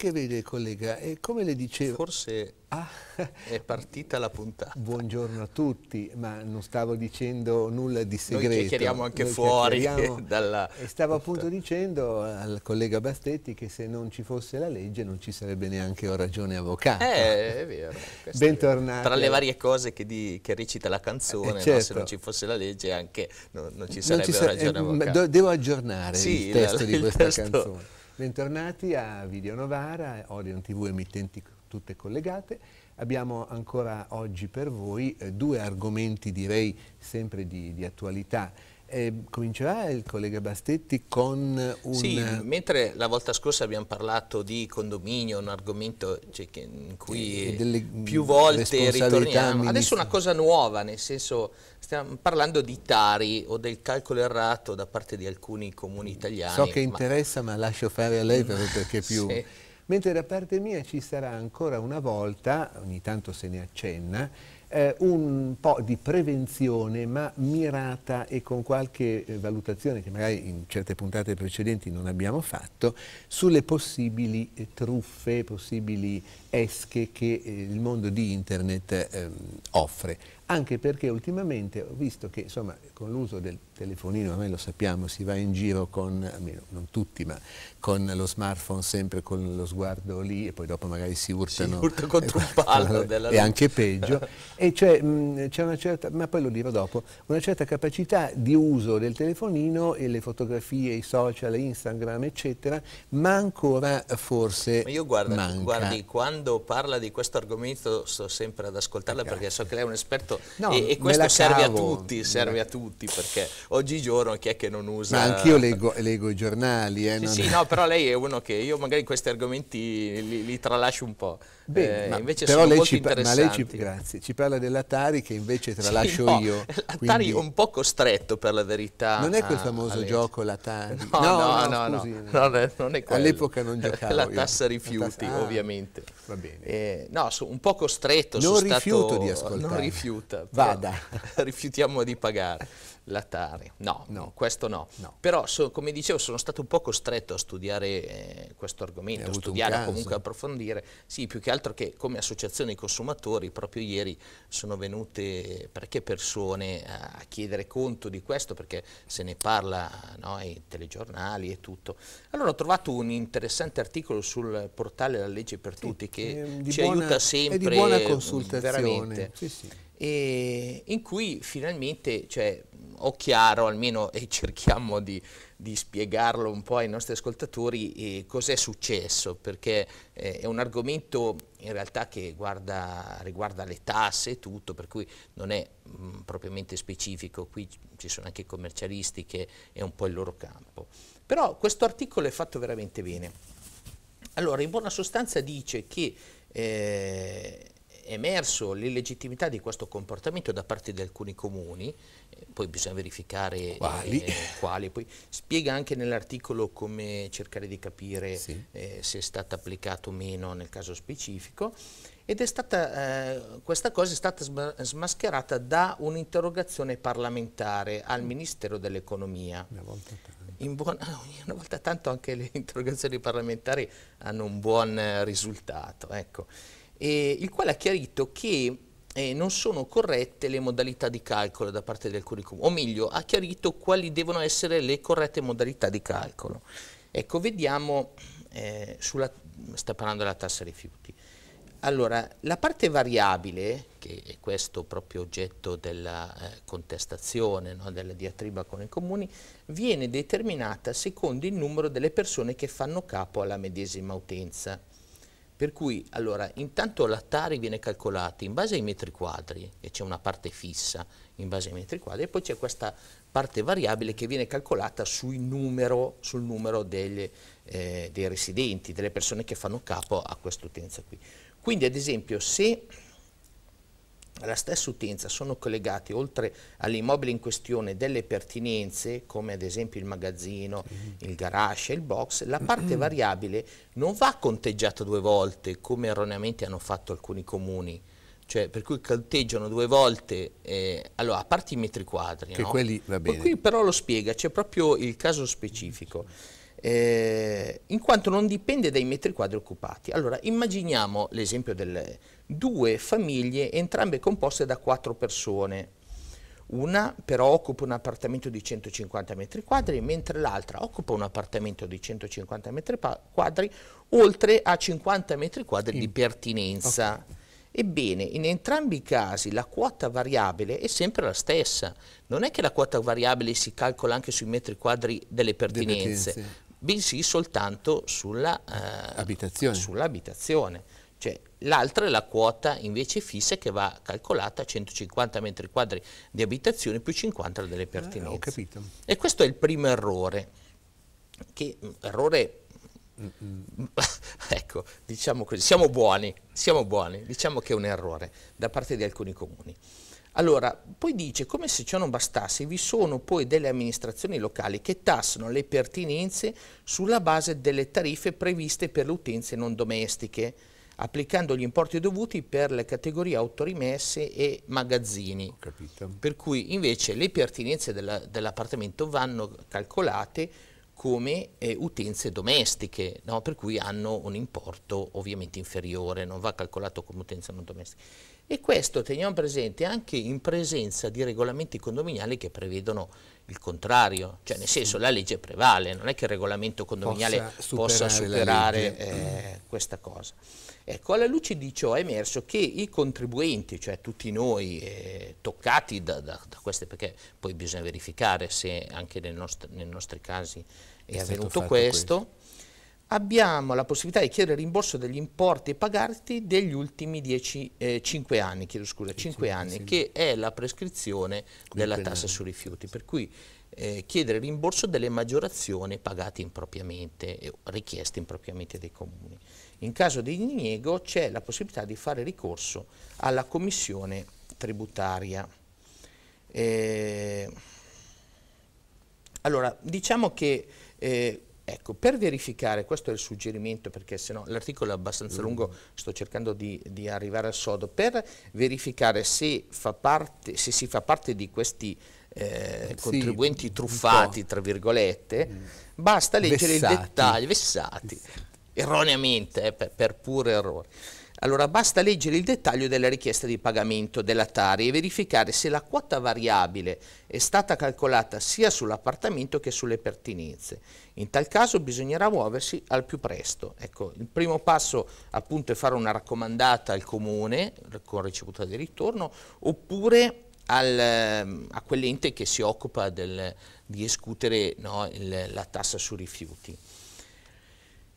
perché vede collega, e come le dicevo... Forse ah. è partita la puntata. Buongiorno a tutti, ma non stavo dicendo nulla di segreto. Noi chiacchieriamo anche Noi fuori chiacchieriamo, dalla... E stavo appunto dicendo al collega Bastetti che se non ci fosse la legge non ci sarebbe neanche ho ragione avvocato. Eh, è vero. Bentornato. Tra le varie cose che, di, che recita la canzone, eh, certo. no? se certo. non ci fosse la legge anche no, non ci sarebbe non ci sa eh, ragione avvocato. Devo aggiornare sì, il testo la, di questa testo... canzone. Bentornati a Video Novara, Orion TV emittenti tutte collegate. Abbiamo ancora oggi per voi eh, due argomenti direi sempre di, di attualità eh, comincerà il collega Bastetti con un... Sì, mentre la volta scorsa abbiamo parlato di condominio, un argomento cioè, in cui eh, più volte ritorniamo, adesso una cosa nuova, nel senso stiamo parlando di tari o del calcolo errato da parte di alcuni comuni italiani. So che interessa ma, ma lascio fare a lei mm. perché più... Sì. Mentre da parte mia ci sarà ancora una volta, ogni tanto se ne accenna, eh, un po' di prevenzione ma mirata e con qualche eh, valutazione che magari in certe puntate precedenti non abbiamo fatto sulle possibili eh, truffe, possibili esche che eh, il mondo di internet ehm, offre anche perché ultimamente ho visto che insomma, con l'uso del telefonino, ormai lo sappiamo, si va in giro con, almeno non tutti, ma con lo smartphone sempre con lo sguardo lì e poi dopo magari si urtano. Si urta contro un palo. Della... E anche peggio. e cioè c'è una certa, ma poi lo dirò dopo, una certa capacità di uso del telefonino e le fotografie, i social, Instagram, eccetera, ma ancora forse ma io guarda, manca. guardi, quando parla di questo argomento sto sempre ad ascoltarla perché so che lei è un esperto No, e, e questo serve cavo. a tutti, serve a tutti perché oggigiorno chi è che non usa... Ma anch'io leggo, leggo i giornali. Eh, sì, sì, no, però lei è uno che io magari questi argomenti li, li tralascio un po'. Beh, eh, ma, invece però sono lei ci, ma lei ci, grazie, ci parla dell'Atari che invece tralascio sì, no, io. L'Atari è un po' costretto per la verità. Non è quel famoso gioco l'Atari? No, no, no, no, scusi, no, no non è quello. All'epoca non giocavo. la tassa rifiuti, ah, ovviamente. Va bene. Eh, no, sono un po' costretto. Non rifiuto stato, di ascoltare. Non rifiuto multa. Vada. Rifiutiamo di pagare la No, no, questo no. no. Però, so, come dicevo, sono stato un po' costretto a studiare eh, questo argomento, eh, a studiare, comunque approfondire. Sì, più che altro che come associazione di consumatori, proprio ieri sono venute parecchie persone a chiedere conto di questo, perché se ne parla no, ai telegiornali e tutto. Allora ho trovato un interessante articolo sul portale La legge per sì, tutti che ehm, ci buona, aiuta sempre. È di buona mm, consultazione. Veramente. Sì, sì e in cui finalmente cioè, ho chiaro, almeno e cerchiamo di, di, spiegarlo un po' ai nostri ascoltatori, eh, cos'è successo, perché eh, è un argomento in realtà che guarda, riguarda le tasse e tutto, per cui non è mh, mm, propriamente specifico, qui ci sono anche i commercialisti che è un po' il loro campo. Però questo articolo è fatto veramente bene. Allora, in buona sostanza dice che... Eh, emerso l'illegittimità di questo comportamento da parte di alcuni comuni, eh, poi bisogna verificare eh, quali, eh, quali. Poi spiega anche nell'articolo come cercare di capire sì. eh, se è stato applicato o meno nel caso specifico ed è stata, eh, questa cosa è stata smascherata da un'interrogazione parlamentare al Ministero dell'Economia. Una volta tanto. Buona, una volta tanto anche le interrogazioni parlamentari hanno un buon eh, risultato. Ecco eh, il quale ha chiarito che eh, non sono corrette le modalità di calcolo da parte del curriculum, o meglio, ha chiarito quali devono essere le corrette modalità di calcolo. Ecco, vediamo, eh, sulla, sta parlando della tassa rifiuti. Allora, la parte variabile, che è questo proprio oggetto della eh, contestazione, no, della diatriba con i comuni, viene determinata secondo il numero delle persone che fanno capo alla medesima utenza. Per cui, allora, intanto la Tari viene calcolata in base ai metri quadri, e c'è una parte fissa in base ai metri quadri, e poi c'è questa parte variabile che viene calcolata numero, sul numero delle, eh, dei residenti, delle persone che fanno capo a questa utenza qui. Quindi, ad esempio, se alla stessa utenza sono collegati oltre all'immobile in questione delle pertinenze come ad esempio il magazzino, mhm. il garage e il box, la parte variabile non va conteggiata due volte come erroneamente hanno fatto alcuni comuni. Cioè, per cui conteggiano due volte, eh, allora, a parte i metri quadri, che no? quelli, va bene. Poi qui però lo spiega, c'è proprio il caso specifico eh, in quanto non dipende dai metri quadri occupati. Allora, immaginiamo l'esempio delle due famiglie, entrambe composte da quattro persone. Una però occupa un appartamento di 150 metri quadri, mentre l'altra occupa un appartamento di 150 metri quadri, oltre a 50 metri quadri di pertinenza. Okay. Ebbene, in entrambi i casi la quota variabile è sempre la stessa. Non è che la quota variabile si calcola anche sui metri quadri delle pertinenze, bensì soltanto sulla, eh, abitazione. sull'abitazione. Cioè, l'altra è la quota invece fissa che va calcolata a 150 metri quadri di abitazione più 50 delle eh, pertinenze. Ah, e questo è il primo errore, che mm, errore ecco, diciamo così, siamo buoni, siamo buoni, diciamo che è un errore da parte di alcuni comuni. Allora, poi dice, come se ciò non bastasse, vi sono poi delle amministrazioni locali che tassano le pertinenze sulla base delle tariffe previste per le utenze non domestiche, applicando gli importi dovuti per le categorie autorimesse e magazzini. Per cui invece le pertinenze dell'appartamento vanno calcolate come eh, utenze domestiche, no? per cui hanno un importo ovviamente inferiore, non va calcolato come utenze non domestiche. E questo teniamo presente anche in presenza di regolamenti condominiali che prevedono il contrario, cioè nel senso la legge prevale, non è che il regolamento condominiale possa superare, possa superare mm. eh, questa cosa. Ecco, alla luce di ciò è emerso che i contribuenti, cioè tutti noi eh, toccati da, da, da, queste, perché poi bisogna verificare se anche nei nostri, nei nostri casi è, è avvenuto questo, questo abbiamo la possibilità di chiedere rimborso degli importi pagati degli ultimi 10, eh, 5 anni, chiedo scusa, 5 sì, anni sì. che è la prescrizione Quindi della tassa sui rifiuti, per cui eh, chiedere rimborso delle maggiorazioni pagate impropriamente, eh, richieste impropriamente dai comuni. In caso di diniego c'è la possibilità di fare ricorso alla commissione tributaria. Eh, allora, diciamo che eh, Ecco, per verificare, questo è il suggerimento perché se no l'articolo è abbastanza mm. lungo, sto cercando di, di arrivare al sodo, per verificare se, parte, se si fa parte di questi eh, sì, contribuenti truffati, tra virgolette, mm. basta leggere vessati. il dettaglio, vessati, erroneamente, eh, per, per puro errore. Allora basta leggere il dettaglio della richiesta di pagamento della Tari e verificare se la quota variabile è stata calcolata sia sull'appartamento che sulle pertinenze. In tal caso bisognerà muoversi al più presto. Ecco, il primo passo appunto è fare una raccomandata al comune con ricevuta di ritorno oppure al, ehm, a quell'ente che si occupa del, di escutere no, il, la tassa sui rifiuti.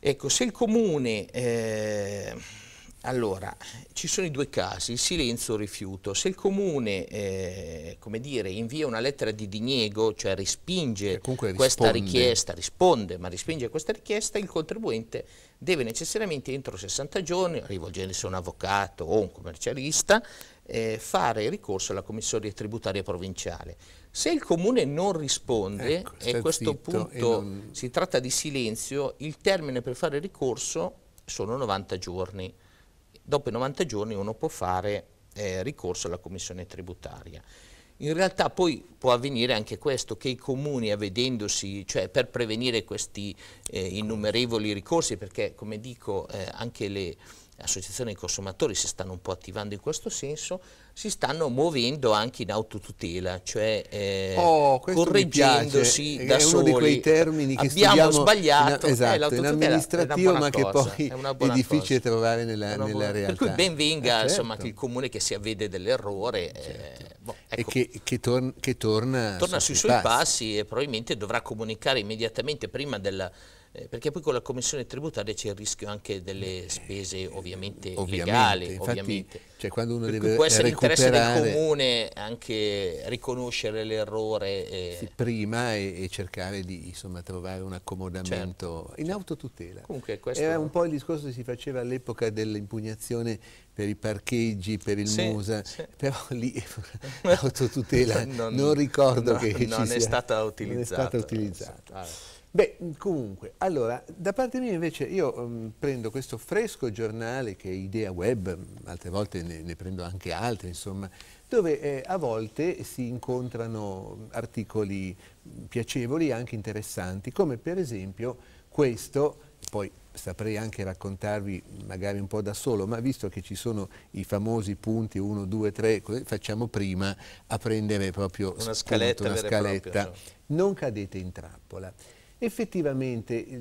Ecco, se il comune... Eh, allora, ci sono i due casi, il silenzio o il rifiuto. Se il comune, eh, come dire, invia una lettera di diniego, cioè respinge questa richiesta, risponde, ma respinge questa richiesta, il contribuente deve necessariamente entro 60 giorni, rivolgendosi a un avvocato o un commercialista, eh, fare ricorso alla commissaria tributaria provinciale. Se il comune non risponde, ecco, e a questo punto non... si tratta di silenzio, il termine per fare ricorso sono 90 giorni dopo i 90 giorni uno può fare eh, ricorso alla commissione tributaria. In realtà poi può avvenire anche questo, che i comuni avvedendosi, cioè per prevenire questi eh, innumerevoli ricorsi, perché come dico eh, anche le associazioni di consumatori si stanno un po' attivando in questo senso, si stanno muovendo anche in autotutela, cioè eh, oh, correggendosi da è soli. È uno di quei termini che abbiamo sbagliato, in, esatto, eh, in amministrativo, ma cosa, che poi è, è difficile cosa. trovare nella, nella realtà. Per cui ben venga eh, certo. che il comune che si avvede dell'errore. Eh, certo. Boh, ecco. E che, che, torna, che torna, torna sui suoi passi. passi e probabilmente dovrà comunicare immediatamente prima della eh, perché poi con la commissione tributaria c'è il rischio anche delle eh, spese ovviamente, ovviamente legali. Infatti, ovviamente. Cioè quando uno deve può essere interesse del comune anche riconoscere l'errore. Eh. Sì, prima e, e, cercare di insomma, trovare un accomodamento certo. in certo. autotutela. Comunque, Era un po' il discorso che si faceva all'epoca dell'impugnazione per i parcheggi, per il sì, Musa, sì. però lì l'autotutela non, non ricordo no, che non ci sia, stata Non è stata utilizzata. Allora. Beh, comunque, allora, da parte mia invece io um, prendo questo fresco giornale che è Idea Web, mm, altre volte ne, ne prendo anche altri, insomma, dove eh, a volte si incontrano mm, articoli piacevoli e anche interessanti, come per esempio questo, poi saprei anche raccontarvi magari un po' da solo, ma visto che ci sono i famosi punti 1, 2, 3, facciamo prima a prendere proprio una scaletta. una scaletta. Propria, no? Certo. Non cadete in trappola. Effettivamente, è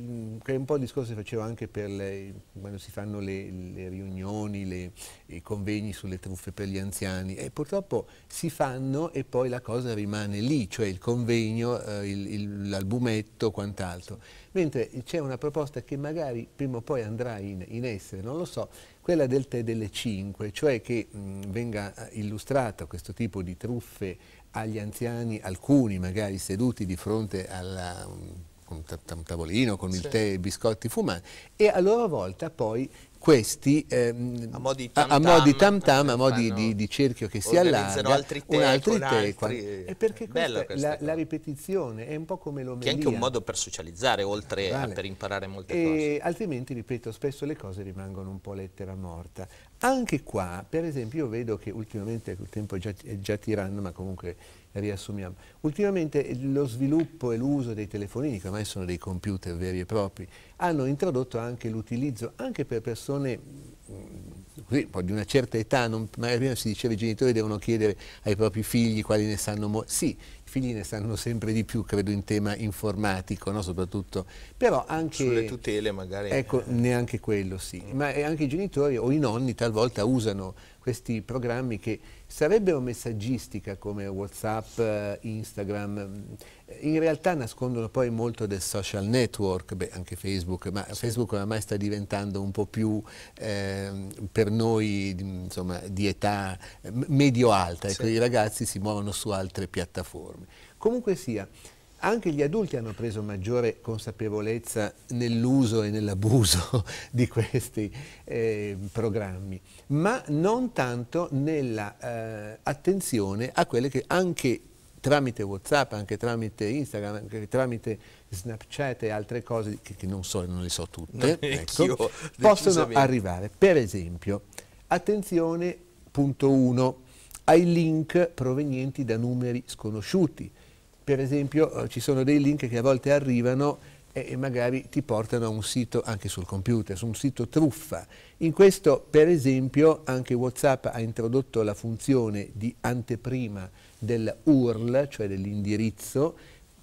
un po' il discorso che facevo anche le, quando si fanno le, le riunioni, le, i convegni sulle truffe per gli anziani, e purtroppo si fanno e poi la cosa rimane lì, cioè il convegno, eh, l'albumetto, quant'altro. Mentre c'è una proposta che magari prima o poi andrà in, in essere, non lo so, quella del tè delle cinque, cioè che mh, venga eh, illustrata questo tipo di truffe agli anziani, alcuni magari seduti di fronte alla... Um, con un tavolino, con sì. il tè e i biscotti fumati e a loro volta poi questi ehm, a modi di tam tam, a, modi di, di, cerchio che si allarga, altri te, un altri tè, altri, è perché questa, questa la, la, ripetizione è un po' come l'omelia. Che è anche un modo per socializzare, oltre vale. a per imparare molte e cose. Altrimenti, ripeto, spesso le cose rimangono un po' lettera morta. Anche qua, per esempio, io vedo che ultimamente, il tempo è già, è già tiranno, ma comunque riassumiamo. Ultimamente lo sviluppo e l'uso dei telefonini, che ormai sono dei computer veri e propri, hanno introdotto anche l'utilizzo, anche per persone mm, così, di una certa età, non, magari prima si diceva i genitori devono chiedere ai propri figli quali ne sanno molto. Sì, i figli ne sanno sempre di più, credo in tema informatico, no? soprattutto. Però anche, Sulle tutele magari. Ecco, neanche quello sì, ma eh, anche i genitori o i nonni talvolta usano questi programmi che sarebbero messaggistica come Whatsapp, eh, Instagram, mm, in realtà nascondono poi molto del social network, beh anche Facebook, ma Facebook oramai sta diventando un po' più eh, per noi mm, insomma, di età medio-alta, ecco, sì. i ragazzi si muovono su altre piattaforme. Comunque sia, anche gli adulti hanno preso maggiore consapevolezza nell'uso e nell'abuso di questi eh, programmi, ma non tanto nell'attenzione eh, a quelle che anche tramite Whatsapp, anche tramite Instagram, anche tramite Snapchat e altre cose che, che non so, non le so tutte, ecco, possono arrivare. Per esempio, attenzione punto 1 ai link provenienti da numeri sconosciuti per esempio eh, ci sono dei link che a volte arrivano e magari ti portano a un sito anche sul computer, su un sito truffa. In questo, per esempio, anche Whatsapp ha introdotto la funzione di anteprima del URL, cioè dell'indirizzo,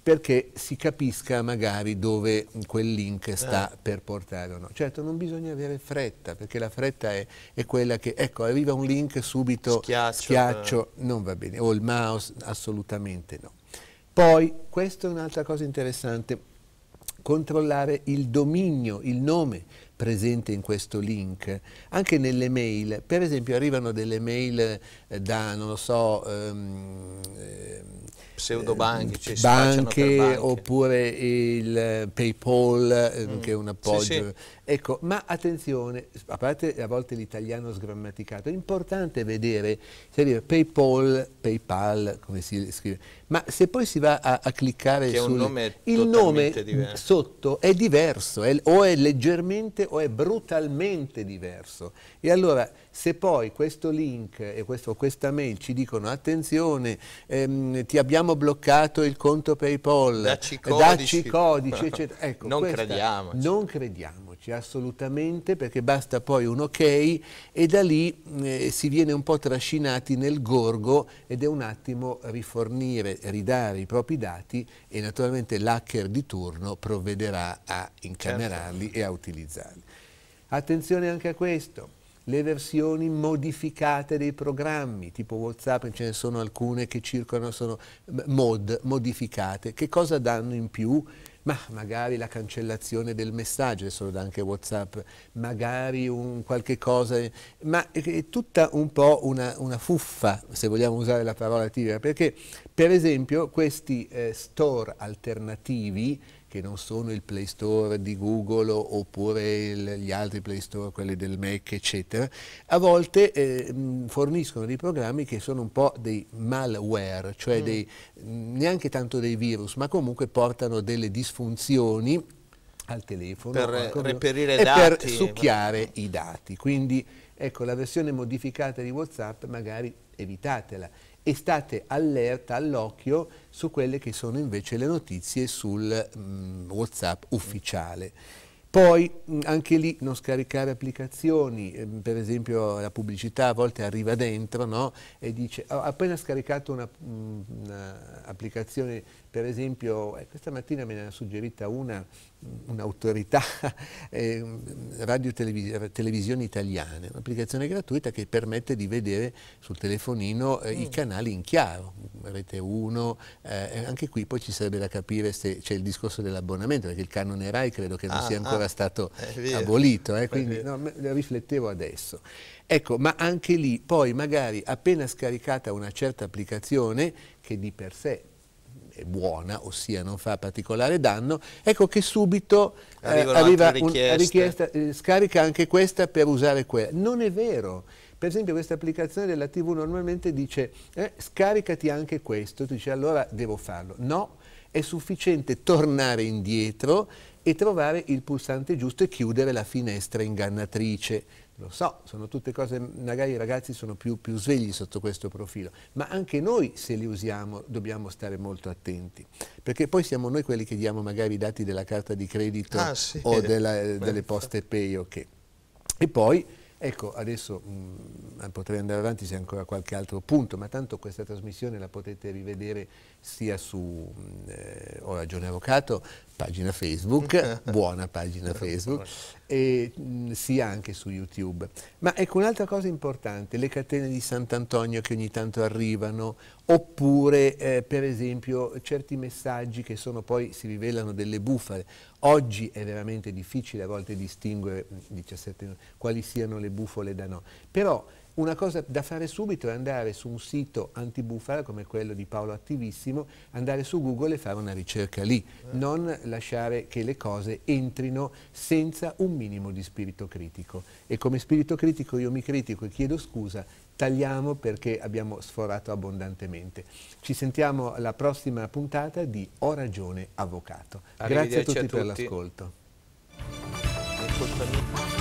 perché si capisca magari dove quel link sta eh. per portare o no. Certo, non bisogna avere fretta, perché la fretta è, è quella che, ecco, arriva un link subito, schiaccio, schiaccio eh. non va bene, o il mouse, assolutamente no. Poi, questa è un'altra cosa interessante, controllare il dominio, il nome presente in questo link, anche nelle mail, per esempio arrivano delle mail eh, da, non lo so, um, pseudobanche, eh, banche, oppure il PayPal mm. che è un appoggio. Sì, sì. Ecco, ma attenzione, a parte a volte l'italiano sgrammaticato, è importante vedere se arriva PayPal, PayPal, come si scrive ma se poi si va a, a cliccare sul nome il nome diverso. sotto è diverso, è, o è leggermente o è brutalmente diverso. E allora se poi questo link e questo, questa mail ci dicono attenzione, ehm, ti abbiamo bloccato il conto PayPal, dacci codici, dacci codici eccetera, ecco, non crediamo. Non crediamo crederci, assolutamente, perché basta poi un ok e da lì eh, si viene un po' trascinati nel gorgo ed è un attimo rifornire, ridare i propri dati e naturalmente l'hacker di turno provvederà a incamerarli certo. e a utilizzarli. Attenzione anche a questo, le versioni modificate dei programmi, tipo Whatsapp, ce ne sono alcune che circolano, sono mod, modificate, che cosa danno in più? ma magari la cancellazione del messaggio, adesso lo dà anche Whatsapp, magari un qualche cosa, ma è tutta un po' una, una fuffa, se vogliamo usare la parola tipica, perché per esempio questi eh, store alternativi che non sono il Play Store di Google oppure il, gli altri Play Store, quelli del Mac, eccetera, a volte eh, forniscono dei programmi che sono un po' dei malware, cioè mm. dei, neanche tanto dei virus, ma comunque portano delle disfunzioni al telefono per reperire e dati. per succhiare i dati. Quindi ecco la versione modificata di WhatsApp magari evitatela e state allerta all'occhio su quelle che sono invece le notizie sul mh, mm, WhatsApp ufficiale. Poi mm, anche lì non scaricare applicazioni, ehm, per esempio la pubblicità a volte arriva dentro no? e dice ho appena scaricato un'applicazione, mm, per esempio eh, questa mattina me ne ha suggerita una un'autorità eh, radio televisione, italiana, un'applicazione gratuita che permette di vedere sul telefonino eh, mm. i canali in chiaro, rete 1, eh, anche qui poi ci sarebbe da capire se c'è il discorso dell'abbonamento, perché il canone RAI credo che non ah, sia ancora ah, stato abolito, eh, quindi no, riflettevo adesso. Ecco, ma anche lì poi magari appena scaricata una certa applicazione che di per sé buona, ossia non fa particolare danno, ecco che subito eh, arriva una richiesta, eh, scarica anche questa per usare quella. Non è vero. Per esempio questa applicazione della TV normalmente dice eh, scaricati anche questo, tu dici allora devo farlo. No, è sufficiente tornare indietro e trovare il pulsante giusto e chiudere la finestra ingannatrice lo so, sono tutte cose, magari i ragazzi sono più, più svegli sotto questo profilo, ma anche noi se li usiamo dobbiamo stare molto attenti, perché poi siamo noi quelli che diamo magari i dati della carta di credito ah, sì. o della, delle poste pay o okay. che. E poi Ecco, adesso mh, mm, potrei andare avanti se ancora qualche altro punto, ma tanto questa trasmissione la potete rivedere sia su mm, eh, Ora Giorno Avvocato, pagina Facebook, buona pagina Facebook, e mh, mm, sia anche su YouTube. Ma ecco un'altra cosa importante, le catene di Sant'Antonio che ogni tanto arrivano, oppure eh, per esempio certi messaggi che sono poi, si rivelano delle bufale. Oggi è veramente difficile a volte distinguere 17, mm, quali siano le bufole da no. Però una cosa da fare subito è andare su un sito antibufala come quello di Paolo Attivissimo, andare su Google e fare una ricerca lì, eh. non lasciare che le cose entrino senza un minimo di spirito critico. E come spirito critico io mi critico e chiedo scusa, tagliamo perché abbiamo sforato abbondantemente. Ci sentiamo alla prossima puntata di Ho ragione avvocato. Grazie a tutti, a tutti. per l'ascolto.